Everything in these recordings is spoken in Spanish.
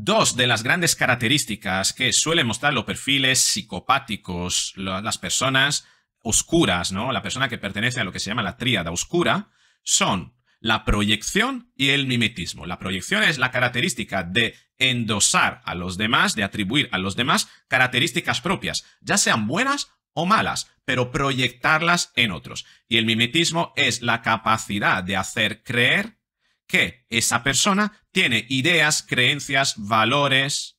Dos de las grandes características que suelen mostrar los perfiles psicopáticos, las personas oscuras, ¿no? La persona que pertenece a lo que se llama la tríada oscura, son la proyección y el mimetismo. La proyección es la característica de endosar a los demás, de atribuir a los demás características propias, ya sean buenas o malas, pero proyectarlas en otros. Y el mimetismo es la capacidad de hacer creer que esa persona tiene ideas, creencias, valores,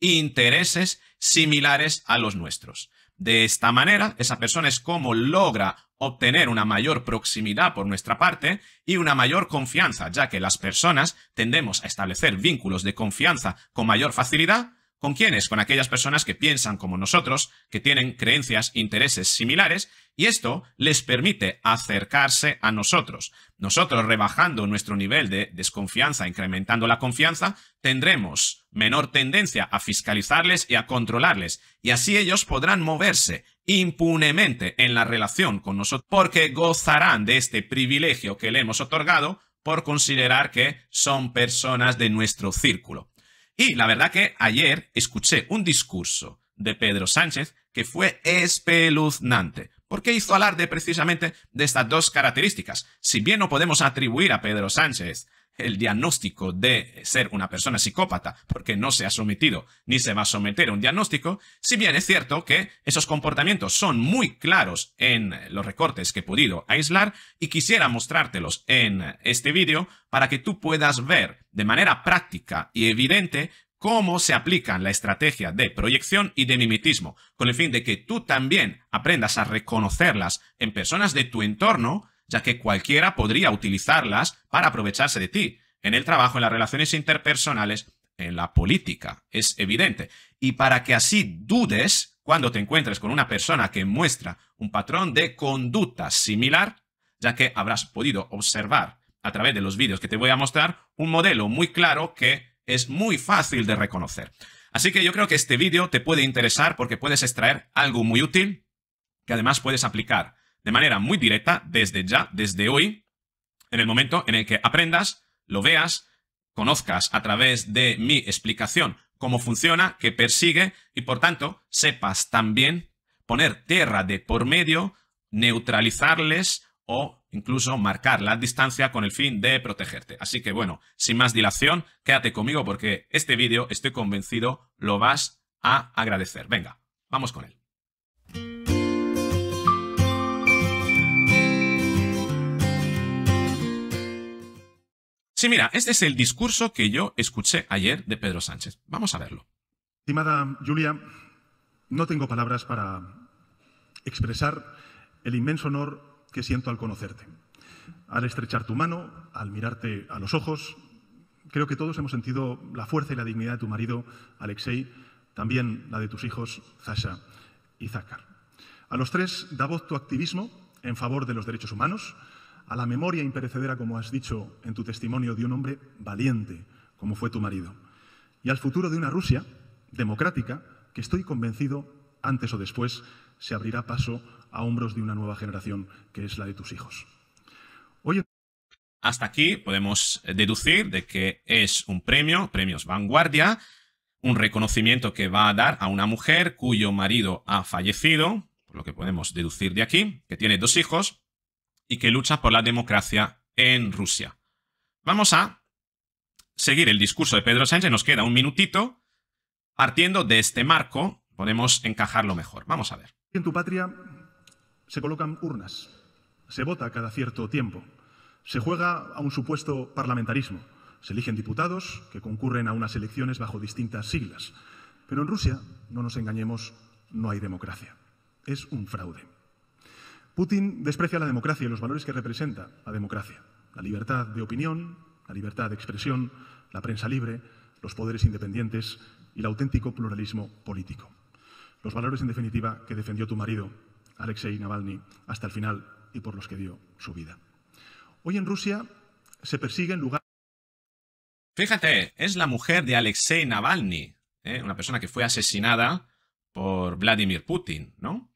intereses similares a los nuestros. De esta manera, esa persona es como logra obtener una mayor proximidad por nuestra parte y una mayor confianza, ya que las personas tendemos a establecer vínculos de confianza con mayor facilidad ¿Con quiénes? Con aquellas personas que piensan como nosotros, que tienen creencias, intereses similares, y esto les permite acercarse a nosotros. Nosotros, rebajando nuestro nivel de desconfianza, incrementando la confianza, tendremos menor tendencia a fiscalizarles y a controlarles, y así ellos podrán moverse impunemente en la relación con nosotros, porque gozarán de este privilegio que le hemos otorgado por considerar que son personas de nuestro círculo. Y la verdad que ayer escuché un discurso de Pedro Sánchez que fue espeluznante, porque hizo alarde precisamente de estas dos características. Si bien no podemos atribuir a Pedro Sánchez el diagnóstico de ser una persona psicópata porque no se ha sometido ni se va a someter a un diagnóstico, si bien es cierto que esos comportamientos son muy claros en los recortes que he podido aislar y quisiera mostrártelos en este vídeo para que tú puedas ver de manera práctica y evidente cómo se aplican la estrategia de proyección y de mimetismo, con el fin de que tú también aprendas a reconocerlas en personas de tu entorno ya que cualquiera podría utilizarlas para aprovecharse de ti, en el trabajo, en las relaciones interpersonales, en la política, es evidente. Y para que así dudes cuando te encuentres con una persona que muestra un patrón de conducta similar, ya que habrás podido observar a través de los vídeos que te voy a mostrar un modelo muy claro que es muy fácil de reconocer. Así que yo creo que este vídeo te puede interesar porque puedes extraer algo muy útil que además puedes aplicar de manera muy directa desde ya, desde hoy, en el momento en el que aprendas, lo veas, conozcas a través de mi explicación cómo funciona, qué persigue y por tanto sepas también poner tierra de por medio, neutralizarles o incluso marcar la distancia con el fin de protegerte. Así que bueno, sin más dilación, quédate conmigo porque este vídeo, estoy convencido, lo vas a agradecer. Venga, vamos con él. Sí, mira, este es el discurso que yo escuché ayer de Pedro Sánchez. Vamos a verlo. Estimada Julia, no tengo palabras para expresar el inmenso honor que siento al conocerte. Al estrechar tu mano, al mirarte a los ojos, creo que todos hemos sentido la fuerza y la dignidad de tu marido, Alexei, también la de tus hijos, Zasha y Zácar. A los tres da voz tu activismo en favor de los derechos humanos, a la memoria imperecedera, como has dicho en tu testimonio, de un hombre valiente, como fue tu marido, y al futuro de una Rusia democrática que estoy convencido, antes o después, se abrirá paso a hombros de una nueva generación, que es la de tus hijos. Hasta aquí podemos deducir de que es un premio, premios vanguardia, un reconocimiento que va a dar a una mujer cuyo marido ha fallecido, por lo que podemos deducir de aquí, que tiene dos hijos, y que lucha por la democracia en Rusia. Vamos a seguir el discurso de Pedro Sánchez, nos queda un minutito. Partiendo de este marco, podemos encajarlo mejor. Vamos a ver. En tu patria se colocan urnas, se vota cada cierto tiempo, se juega a un supuesto parlamentarismo, se eligen diputados que concurren a unas elecciones bajo distintas siglas. Pero en Rusia, no nos engañemos, no hay democracia. Es un fraude. Putin desprecia la democracia y los valores que representa la democracia. La libertad de opinión, la libertad de expresión, la prensa libre, los poderes independientes y el auténtico pluralismo político. Los valores, en definitiva, que defendió tu marido, Alexei Navalny, hasta el final y por los que dio su vida. Hoy en Rusia se persigue en lugar... Fíjate, es la mujer de Alexei Navalny, ¿eh? una persona que fue asesinada por Vladimir Putin, ¿no?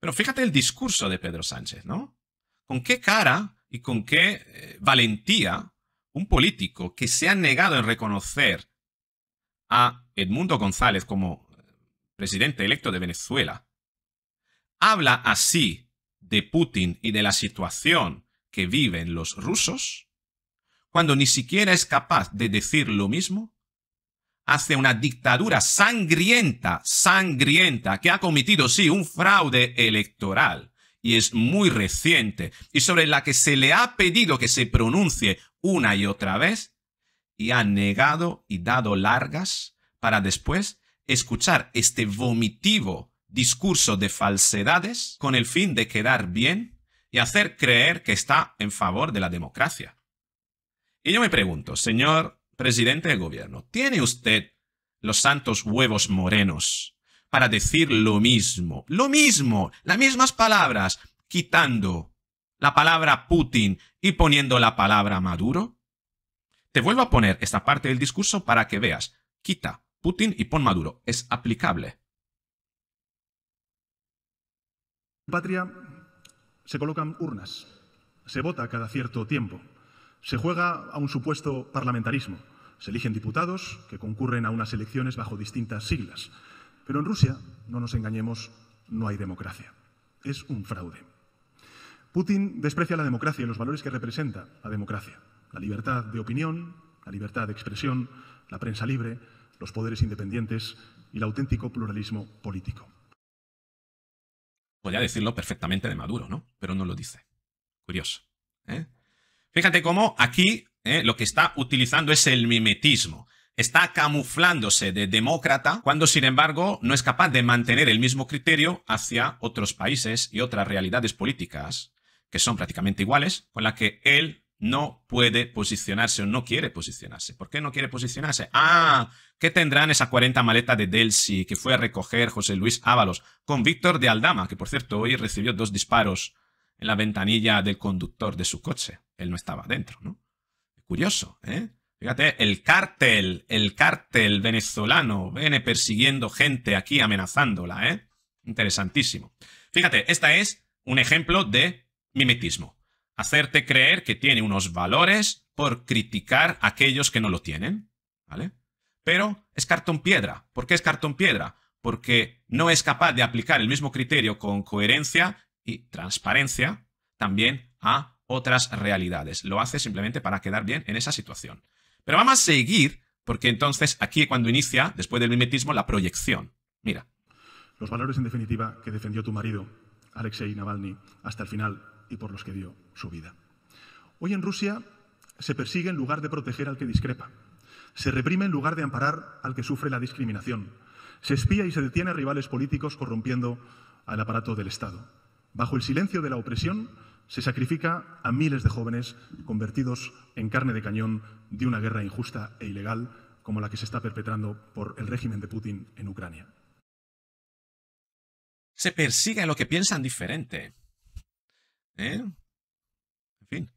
Pero fíjate el discurso de Pedro Sánchez, ¿no? ¿Con qué cara y con qué eh, valentía un político que se ha negado en reconocer a Edmundo González como eh, presidente electo de Venezuela, habla así de Putin y de la situación que viven los rusos, cuando ni siquiera es capaz de decir lo mismo Hace una dictadura sangrienta, sangrienta, que ha cometido, sí, un fraude electoral y es muy reciente y sobre la que se le ha pedido que se pronuncie una y otra vez y ha negado y dado largas para después escuchar este vomitivo discurso de falsedades con el fin de quedar bien y hacer creer que está en favor de la democracia. Y yo me pregunto, señor presidente del gobierno, ¿tiene usted los santos huevos morenos para decir lo mismo? Lo mismo, las mismas palabras, quitando la palabra Putin y poniendo la palabra Maduro? Te vuelvo a poner esta parte del discurso para que veas. Quita Putin y pon Maduro. Es aplicable. En patria se colocan urnas. Se vota cada cierto tiempo se juega a un supuesto parlamentarismo. Se eligen diputados que concurren a unas elecciones bajo distintas siglas. Pero en Rusia, no nos engañemos, no hay democracia. Es un fraude. Putin desprecia la democracia y los valores que representa la democracia. La libertad de opinión, la libertad de expresión, la prensa libre, los poderes independientes y el auténtico pluralismo político. Podría decirlo perfectamente de Maduro, ¿no? Pero no lo dice. Curioso. ¿eh? Fíjate cómo aquí eh, lo que está utilizando es el mimetismo. Está camuflándose de demócrata cuando, sin embargo, no es capaz de mantener el mismo criterio hacia otros países y otras realidades políticas que son prácticamente iguales, con la que él no puede posicionarse o no quiere posicionarse. ¿Por qué no quiere posicionarse? Ah, ¿qué tendrán esa 40 maleta de Delcy que fue a recoger José Luis Ábalos con Víctor de Aldama, que por cierto hoy recibió dos disparos en la ventanilla del conductor de su coche. Él no estaba dentro, ¿no? Curioso, ¿eh? Fíjate, el cártel, el cártel venezolano viene persiguiendo gente aquí, amenazándola, ¿eh? Interesantísimo. Fíjate, esta es un ejemplo de mimetismo. Hacerte creer que tiene unos valores por criticar a aquellos que no lo tienen, ¿vale? Pero es cartón piedra. ¿Por qué es cartón piedra? Porque no es capaz de aplicar el mismo criterio con coherencia transparencia también a otras realidades. Lo hace simplemente para quedar bien en esa situación. Pero vamos a seguir, porque entonces aquí cuando inicia, después del mimetismo, la proyección. Mira. Los valores, en definitiva, que defendió tu marido, Alexei Navalny, hasta el final y por los que dio su vida. Hoy en Rusia se persigue en lugar de proteger al que discrepa. Se reprime en lugar de amparar al que sufre la discriminación. Se espía y se detiene a rivales políticos corrompiendo al aparato del Estado. Bajo el silencio de la opresión se sacrifica a miles de jóvenes convertidos en carne de cañón de una guerra injusta e ilegal como la que se está perpetrando por el régimen de Putin en Ucrania. Se persigue a lo que piensan diferente. ¿Eh? En fin.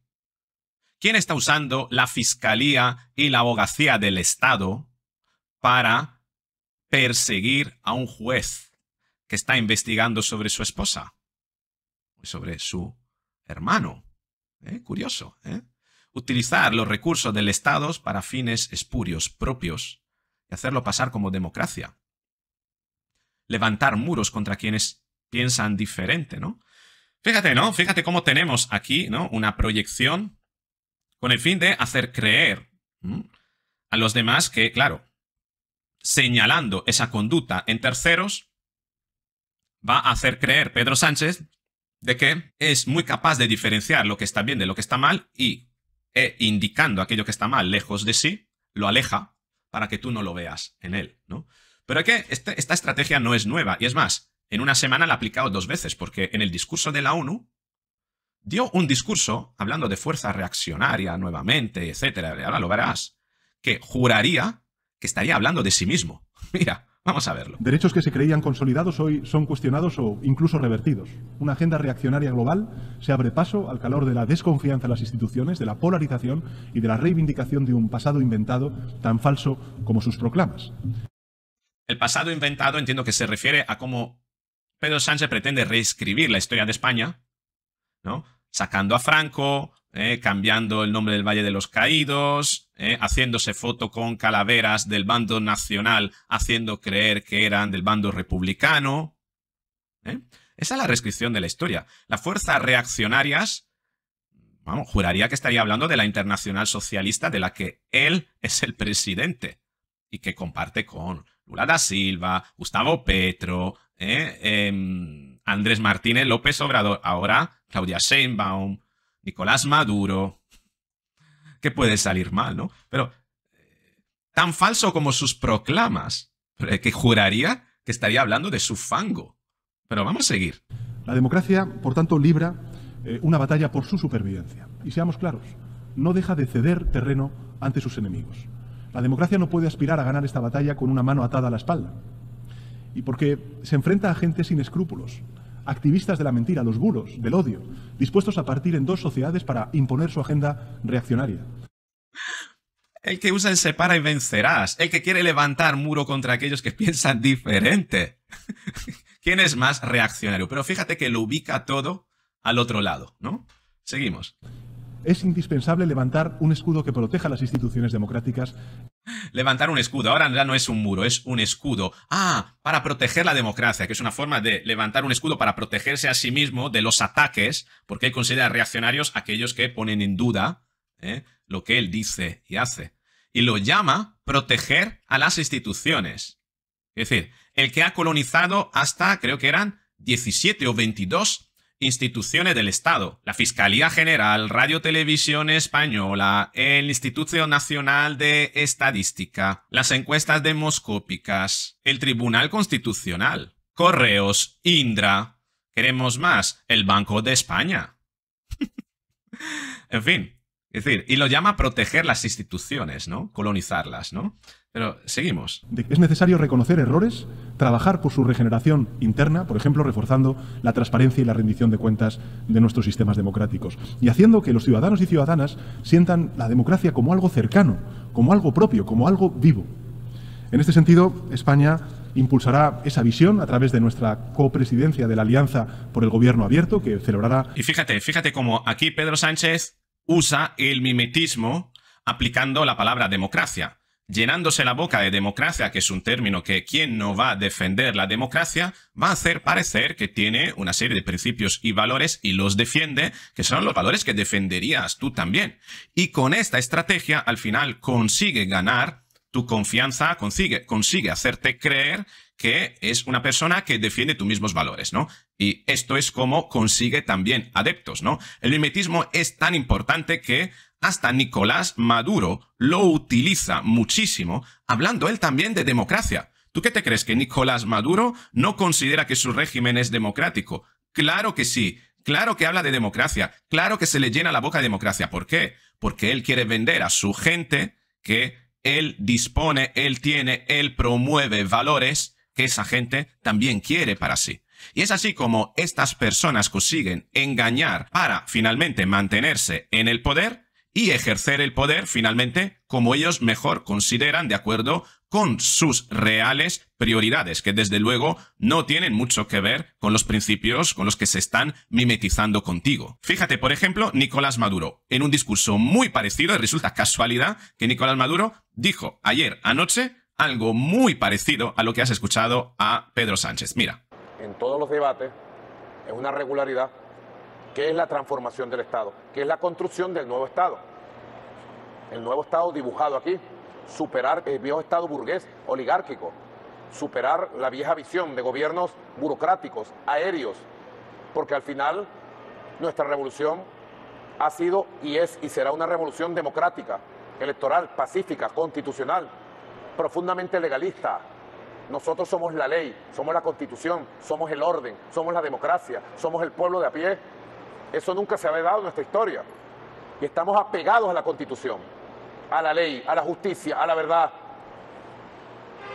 ¿Quién está usando la fiscalía y la abogacía del Estado para perseguir a un juez que está investigando sobre su esposa? sobre su hermano. ¿eh? Curioso. ¿eh? Utilizar los recursos del Estado para fines espurios propios y hacerlo pasar como democracia. Levantar muros contra quienes piensan diferente, ¿no? Fíjate, ¿no? Fíjate cómo tenemos aquí, ¿no? Una proyección con el fin de hacer creer a los demás que, claro, señalando esa conducta en terceros, va a hacer creer Pedro Sánchez de que es muy capaz de diferenciar lo que está bien de lo que está mal y e indicando aquello que está mal lejos de sí, lo aleja para que tú no lo veas en él, ¿no? Pero es que este, esta estrategia no es nueva, y es más, en una semana la ha aplicado dos veces, porque en el discurso de la ONU dio un discurso, hablando de fuerza reaccionaria nuevamente, etcétera, ahora lo verás, que juraría que estaría hablando de sí mismo. Mira, Vamos a verlo. Derechos que se creían consolidados hoy son cuestionados o incluso revertidos. Una agenda reaccionaria global se abre paso al calor de la desconfianza en las instituciones, de la polarización y de la reivindicación de un pasado inventado tan falso como sus proclamas. El pasado inventado entiendo que se refiere a cómo Pedro Sánchez pretende reescribir la historia de España, ¿no? Sacando a Franco, ¿eh? cambiando el nombre del Valle de los Caídos, ¿eh? haciéndose foto con calaveras del bando nacional, haciendo creer que eran del bando republicano. ¿eh? Esa es la descripción de la historia. Las fuerzas reaccionarias, vamos, juraría que estaría hablando de la internacional socialista de la que él es el presidente y que comparte con Lula da Silva, Gustavo Petro, em, Andrés Martínez López Obrador, ahora Claudia Sheinbaum, Nicolás Maduro. Que puede salir mal, ¿no? Pero eh, tan falso como sus proclamas, que juraría que estaría hablando de su fango. Pero vamos a seguir. La democracia, por tanto, libra eh, una batalla por su supervivencia. Y seamos claros, no deja de ceder terreno ante sus enemigos. La democracia no puede aspirar a ganar esta batalla con una mano atada a la espalda. Y porque se enfrenta a gente sin escrúpulos, activistas de la mentira, los buros, del odio, dispuestos a partir en dos sociedades para imponer su agenda reaccionaria. El que usa el separa y vencerás. El que quiere levantar muro contra aquellos que piensan diferente. ¿Quién es más reaccionario? Pero fíjate que lo ubica todo al otro lado, ¿no? Seguimos. Es indispensable levantar un escudo que proteja las instituciones democráticas Levantar un escudo. Ahora ya no es un muro, es un escudo. Ah, para proteger la democracia, que es una forma de levantar un escudo para protegerse a sí mismo de los ataques, porque él considera reaccionarios aquellos que ponen en duda ¿eh? lo que él dice y hace. Y lo llama proteger a las instituciones. Es decir, el que ha colonizado hasta, creo que eran 17 o 22 instituciones del Estado, la Fiscalía General, Radio Televisión Española, el Instituto Nacional de Estadística, las encuestas demoscópicas, el Tribunal Constitucional, Correos, Indra, queremos más, el Banco de España. en fin, es decir, y lo llama proteger las instituciones, ¿no? Colonizarlas, ¿no? Pero seguimos. Es necesario reconocer errores, trabajar por su regeneración interna, por ejemplo, reforzando la transparencia y la rendición de cuentas de nuestros sistemas democráticos y haciendo que los ciudadanos y ciudadanas sientan la democracia como algo cercano, como algo propio, como algo vivo. En este sentido, España impulsará esa visión a través de nuestra copresidencia de la Alianza por el Gobierno Abierto que celebrará. Y fíjate, fíjate cómo aquí Pedro Sánchez usa el mimetismo aplicando la palabra democracia, llenándose la boca de democracia, que es un término que quien no va a defender la democracia va a hacer parecer que tiene una serie de principios y valores y los defiende, que son los valores que defenderías tú también. Y con esta estrategia al final consigue ganar tu confianza, consigue, consigue hacerte creer que es una persona que defiende tus mismos valores, ¿no? Y esto es como consigue también adeptos, ¿no? El mimetismo es tan importante que hasta Nicolás Maduro lo utiliza muchísimo, hablando él también de democracia. ¿Tú qué te crees que Nicolás Maduro no considera que su régimen es democrático? Claro que sí, claro que habla de democracia, claro que se le llena la boca de democracia. ¿Por qué? Porque él quiere vender a su gente que él dispone, él tiene, él promueve valores que esa gente también quiere para sí. Y es así como estas personas consiguen engañar para finalmente mantenerse en el poder y ejercer el poder finalmente como ellos mejor consideran de acuerdo con sus reales prioridades, que desde luego no tienen mucho que ver con los principios con los que se están mimetizando contigo. Fíjate, por ejemplo, Nicolás Maduro, en un discurso muy parecido, resulta casualidad que Nicolás Maduro dijo ayer anoche algo muy parecido a lo que has escuchado a Pedro Sánchez. Mira. En todos los debates es una regularidad que es la transformación del Estado, que es la construcción del nuevo Estado. El nuevo Estado dibujado aquí, superar el viejo Estado burgués, oligárquico, superar la vieja visión de gobiernos burocráticos, aéreos, porque al final nuestra revolución ha sido y es y será una revolución democrática, electoral, pacífica, constitucional, profundamente legalista. Nosotros somos la ley, somos la constitución, somos el orden, somos la democracia, somos el pueblo de a pie. Eso nunca se ha dado en nuestra historia. Y estamos apegados a la constitución, a la ley, a la justicia, a la verdad.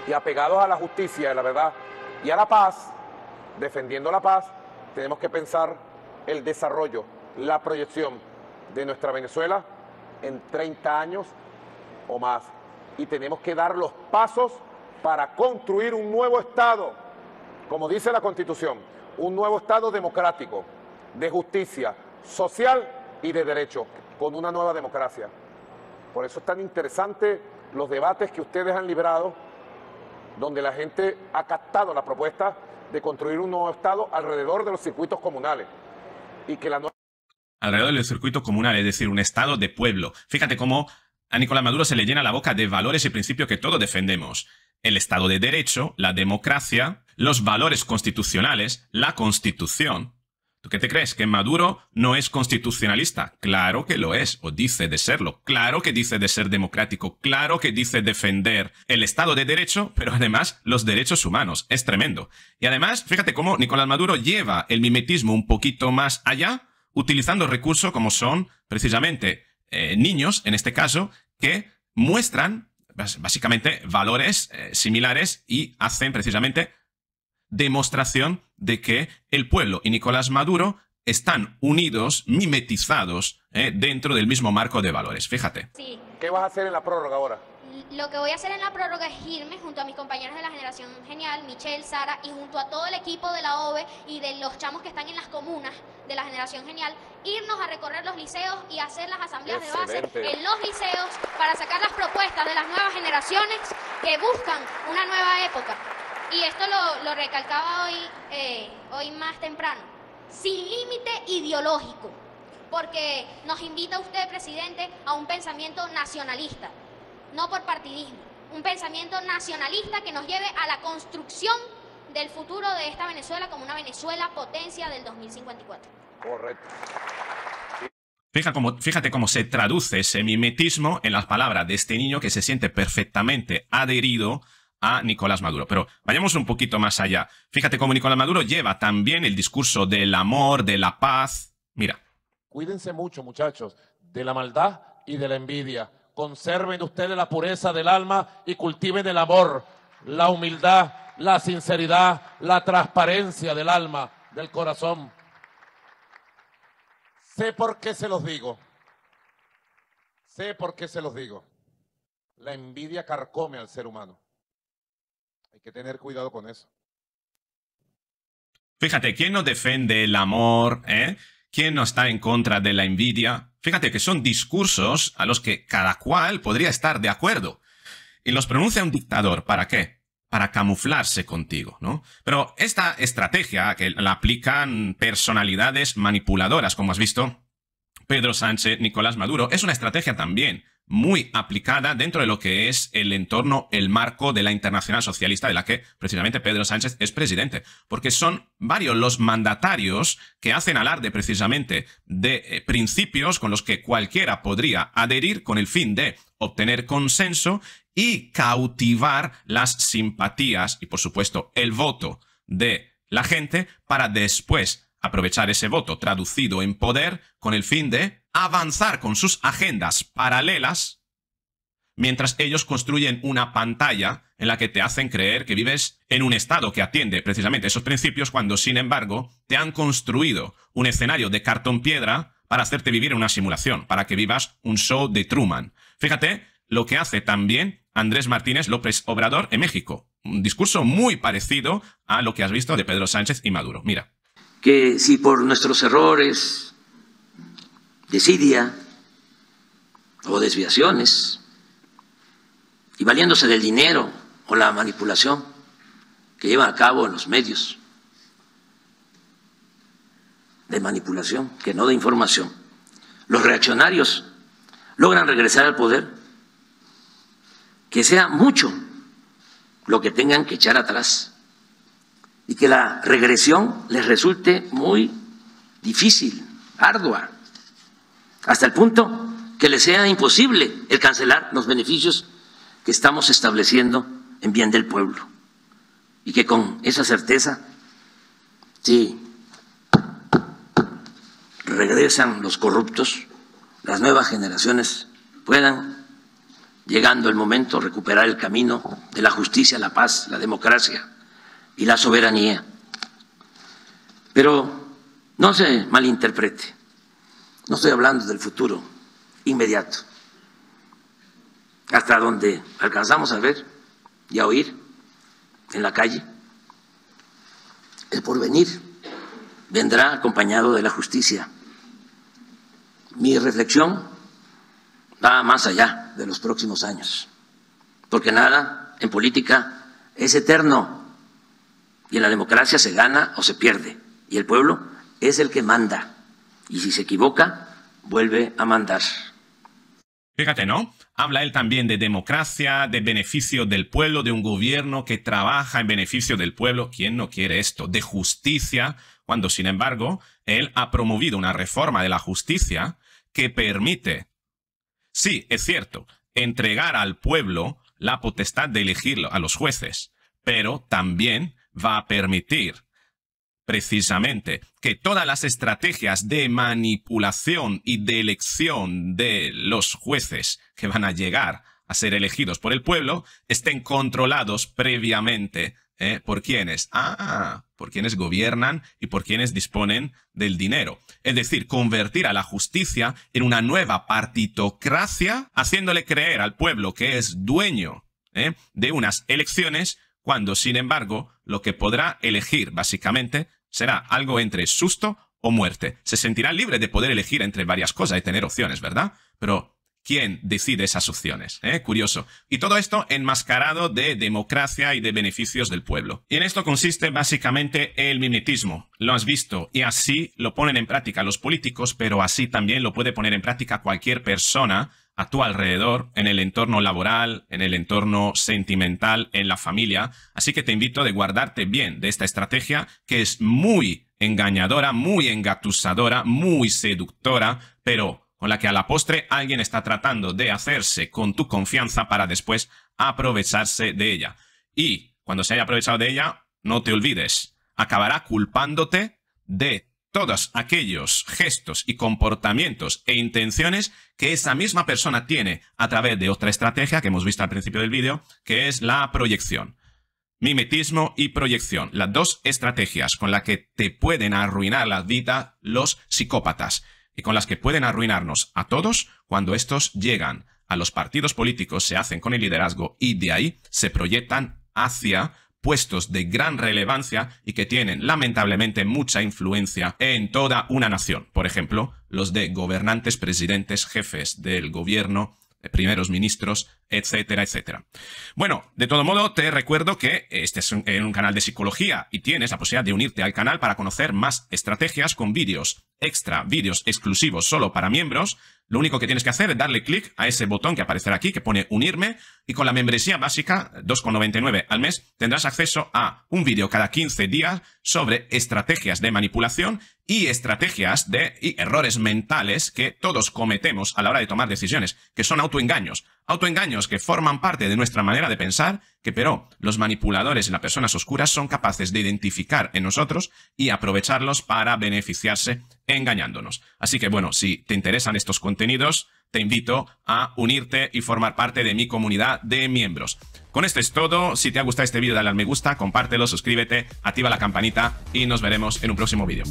Y apegados a la justicia, a la verdad y a la paz, defendiendo la paz, tenemos que pensar el desarrollo, la proyección de nuestra Venezuela en 30 años o más y tenemos que dar los pasos para construir un nuevo Estado, como dice la Constitución, un nuevo Estado democrático, de justicia, social y de derecho, con una nueva democracia. Por eso es tan interesante los debates que ustedes han librado, donde la gente ha captado la propuesta de construir un nuevo Estado alrededor de los circuitos comunales y que la Alrededor de los circuitos comunales, es decir, un Estado de pueblo. Fíjate cómo a Nicolás Maduro se le llena la boca de valores y principios que todos defendemos. El Estado de Derecho, la democracia, los valores constitucionales, la Constitución. ¿Tú qué te crees? ¿Que Maduro no es constitucionalista? Claro que lo es, o dice de serlo. Claro que dice de ser democrático. Claro que dice defender el Estado de Derecho, pero además los derechos humanos. Es tremendo. Y además, fíjate cómo Nicolás Maduro lleva el mimetismo un poquito más allá, utilizando recursos como son, precisamente, eh, niños, en este caso, que muestran básicamente valores eh, similares y hacen precisamente demostración de que el pueblo y Nicolás Maduro están unidos, mimetizados, eh, dentro del mismo marco de valores. Fíjate. ¿Qué vas a hacer en la prórroga ahora? Lo que voy a hacer en la prórroga es irme junto a mis compañeros de la Generación Genial, Michelle, Sara, y junto a todo el equipo de la OVE y de los chamos que están en las comunas de la Generación Genial, irnos a recorrer los liceos y hacer las asambleas de base en los liceos para sacar las propuestas de las nuevas generaciones que buscan una nueva época. Y esto lo, recalcaba hoy, eh, hoy más temprano, sin límite ideológico, porque nos invita usted, presidente, a un pensamiento nacionalista no por partidismo. Un pensamiento nacionalista que nos lleve a la construcción del futuro de esta Venezuela como una Venezuela potencia del 2054. Correcto. fíjate cómo se traduce ese mimetismo en las palabras de este niño que se siente perfectamente adherido a Nicolás Maduro. Pero vayamos un poquito más allá. Fíjate cómo Nicolás Maduro lleva también el discurso del amor, de la paz. Mira. Cuídense mucho, muchachos, de la maldad y de la envidia. Conserven ustedes la pureza del alma y cultiven el amor, la humildad, la sinceridad, la transparencia del alma, del corazón. Sé por qué se los digo. Sé por qué se los digo. La envidia carcome al ser humano. Hay que tener cuidado con eso. Fíjate, ¿quién no defiende el amor? Eh? ¿Quién no está en contra de la envidia? Fíjate que son discursos a los que cada cual podría estar de acuerdo. Y los pronuncia un dictador. ¿Para qué? Para camuflarse contigo, ¿no? Pero esta estrategia que la aplican personalidades manipuladoras, como has visto, Pedro Sánchez, Nicolás Maduro, es una estrategia también muy aplicada dentro de lo que es el entorno, el marco de la Internacional Socialista, de la que precisamente Pedro Sánchez es presidente, porque son varios los mandatarios que hacen alarde precisamente de eh, principios con los que cualquiera podría adherir con el fin de obtener consenso y cautivar las simpatías y por supuesto el voto de la gente para después aprovechar ese voto traducido en poder con el fin de avanzar con sus agendas paralelas mientras ellos construyen una pantalla en la que te hacen creer que vives en un estado que atiende precisamente esos principios cuando, sin embargo, te han construido un escenario de cartón piedra para hacerte vivir en una simulación, para que vivas un show de Truman. Fíjate lo que hace también Andrés Martínez López Obrador en México. Un discurso muy parecido a lo que has visto de Pedro Sánchez y Maduro. Mira. Que si por nuestros errores desidia o desviaciones y valiéndose del dinero o la manipulación que llevan a cabo en los medios de manipulación, que no de información. Los reaccionarios logran regresar al poder, que sea mucho lo que tengan que echar atrás y que la regresión les resulte muy difícil, ardua hasta el punto que le sea imposible el cancelar los beneficios que estamos estableciendo en bien del pueblo. Y que con esa certeza, si regresan los corruptos, las nuevas generaciones puedan, llegando el momento, recuperar el camino de la justicia, la paz, la democracia y la soberanía. Pero no se malinterprete. No estoy hablando del futuro inmediato. Hasta donde alcanzamos a ver y a oír en la calle, el porvenir vendrá acompañado de la justicia. Mi reflexión va más allá de los próximos años, porque nada en política es eterno y en la democracia se gana o se pierde y el pueblo es el que manda. Y si se equivoca, vuelve a mandar. Fíjate, ¿no? Habla él también de democracia, de beneficio del pueblo, de un gobierno que trabaja en beneficio del pueblo. ¿Quién no quiere esto? De justicia, cuando sin embargo él ha promovido una reforma de la justicia que permite, sí, es cierto, entregar al pueblo la potestad de elegir a los jueces, pero también va a permitir precisamente que todas las estrategias de manipulación y de elección de los jueces que van a llegar a ser elegidos por el pueblo estén controlados previamente ¿eh? ¿Por quienes, Ah, por quienes gobiernan y por quienes disponen del dinero. Es decir, convertir a la justicia en una nueva partitocracia, haciéndole creer al pueblo que es dueño ¿eh? de unas elecciones, cuando sin embargo lo que podrá elegir básicamente Será algo entre susto o muerte. Se sentirá libre de poder elegir entre varias cosas y tener opciones, ¿verdad? Pero quién decide esas opciones. ¿Eh? Curioso. Y todo esto enmascarado de democracia y de beneficios del pueblo. Y en esto consiste básicamente el mimetismo. Lo has visto y así lo ponen en práctica los políticos, pero así también lo puede poner en práctica cualquier persona a tu alrededor, en el entorno laboral, en el entorno sentimental, en la familia. Así que te invito a guardarte bien de esta estrategia que es muy engañadora, muy engatusadora, muy seductora, pero con la que a la postre alguien está tratando de hacerse con tu confianza para después aprovecharse de ella. Y cuando se haya aprovechado de ella, no te olvides, acabará culpándote de todos aquellos gestos y comportamientos e intenciones que esa misma persona tiene a través de otra estrategia que hemos visto al principio del vídeo, que es la proyección. Mimetismo y proyección, las dos estrategias con las que te pueden arruinar la vida los psicópatas y con las que pueden arruinarnos a todos cuando estos llegan a los partidos políticos, se hacen con el liderazgo y de ahí se proyectan hacia puestos de gran relevancia y que tienen lamentablemente mucha influencia en toda una nación. Por ejemplo, los de gobernantes, presidentes, jefes del gobierno, eh, primeros ministros, etcétera, etcétera. Bueno, de todo modo, te recuerdo que este es eh, un, canal de psicología y tienes la posibilidad de unirte al canal para conocer más estrategias con vídeos extra, vídeos exclusivos solo para miembros. Lo único que tienes que hacer es darle clic a ese botón que aparecerá aquí, que pone unirme, y con la membresía básica, 2,99 al mes, tendrás acceso a un vídeo cada 15 días sobre estrategias de manipulación y estrategias de errores mentales que todos cometemos a la hora de tomar decisiones, que son autoengaños. Autoengaños que forman parte de nuestra manera de pensar, que pero los manipuladores y las personas oscuras son capaces de identificar en nosotros y aprovecharlos para beneficiarse engañándonos. Así que bueno, si te interesan estos contenidos, te invito a unirte y formar parte de mi comunidad de miembros. Con esto es todo, si te ha gustado este vídeo dale al me gusta, compártelo, suscríbete, activa la campanita y nos veremos en un próximo vídeo.